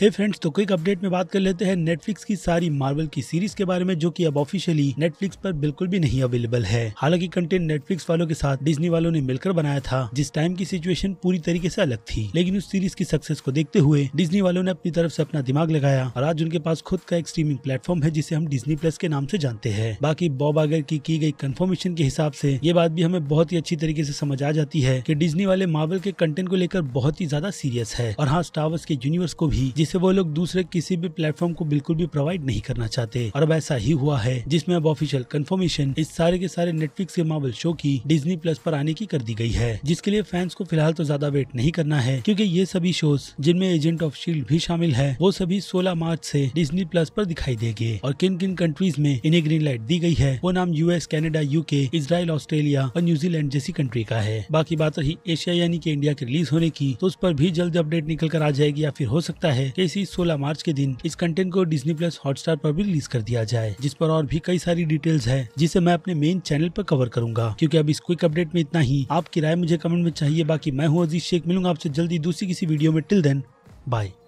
हे friends तो quick update में बात कर लेते हैं नेटफ्लिक्स की सारी मार्वल की सीरीज के बारे में जो कि अब ऑफिशियली नेटफ्लिक्स पर बिल्कुल भी नहीं अवेलेबल है हालांकि कंटेंट नेटफ्लिक्स वालों के साथ डिज्नी वालों ने मिलकर बनाया था जिस टाइम की सिचुएशन पूरी तरीके से अलग थी लेकिन उस सीरीज की सक्सेस को देखते हुए डिज्नी वालों ने अपनी तरफ से अपना दिमाग लगाया और आज उनके पास खुद का एक स्ट्रीमिंग प्लेटफॉर्म है जिसे हम डिज्नी प्लस के नाम से जानते हैं बाकी बॉब आगर की की गई कंफर्मेशन के हिसाब से ये बात भी हमें बहुत ही अच्छी तरीके से समझ आ जाती है की डिज्नी वाले मार्वल के कंटेंट को लेकर बहुत ही ज्यादा सीरियस है और हाँ स्टावर्स के यूनिवर्स को भी जिस जिसे वो लोग दूसरे किसी भी प्लेटफॉर्म को बिल्कुल भी प्रोवाइड नहीं करना चाहते और अब ऐसा ही हुआ है जिसमे अब ऑफिशियल कन्फर्मेशन इस सारे के सारे नेटफ्लिक्स के मॉबल शो की डिजनी प्लस पर आने की कर दी गई है जिसके लिए फैंस को फिलहाल तो ज्यादा वेट नहीं करना है क्योंकि ये सभी शो जिनमें एजेंट ऑफ शील्ड भी शामिल है वो सभी 16 मार्च से डिजनी प्लस पर दिखाई देंगे और किन किन कंट्रीज में इन्हें ग्रीन लाइट दी गई है वो नाम US Canada UK Israel Australia और न्यूजीलैंड जैसी कंट्री का है बाकी बात रही एशिया यानी कि इंडिया के रिलीज होने की तो उस पर भी जल्द अपडेट निकल कर आ जाएगी या फिर हो सकता है कि इसी 16 मार्च के दिन इस कंटेंट को डिजनी प्लस हॉटस्टार पर भी रिलीज कर दिया जाए जिस पर और भी कई सारी डिटेल्स है जिसे मैं अपने मेन चैनल पर कवर करूंगा क्यूँकी अब इस क्विक अपडेट में इतना ही आपकी राय मुझे कमेंट में चाहिए बाकी मैं हूँ अजीत शेख मिलूंगा आपसे जल्दी दूसरी किसी वीडियो में टिल देन बाय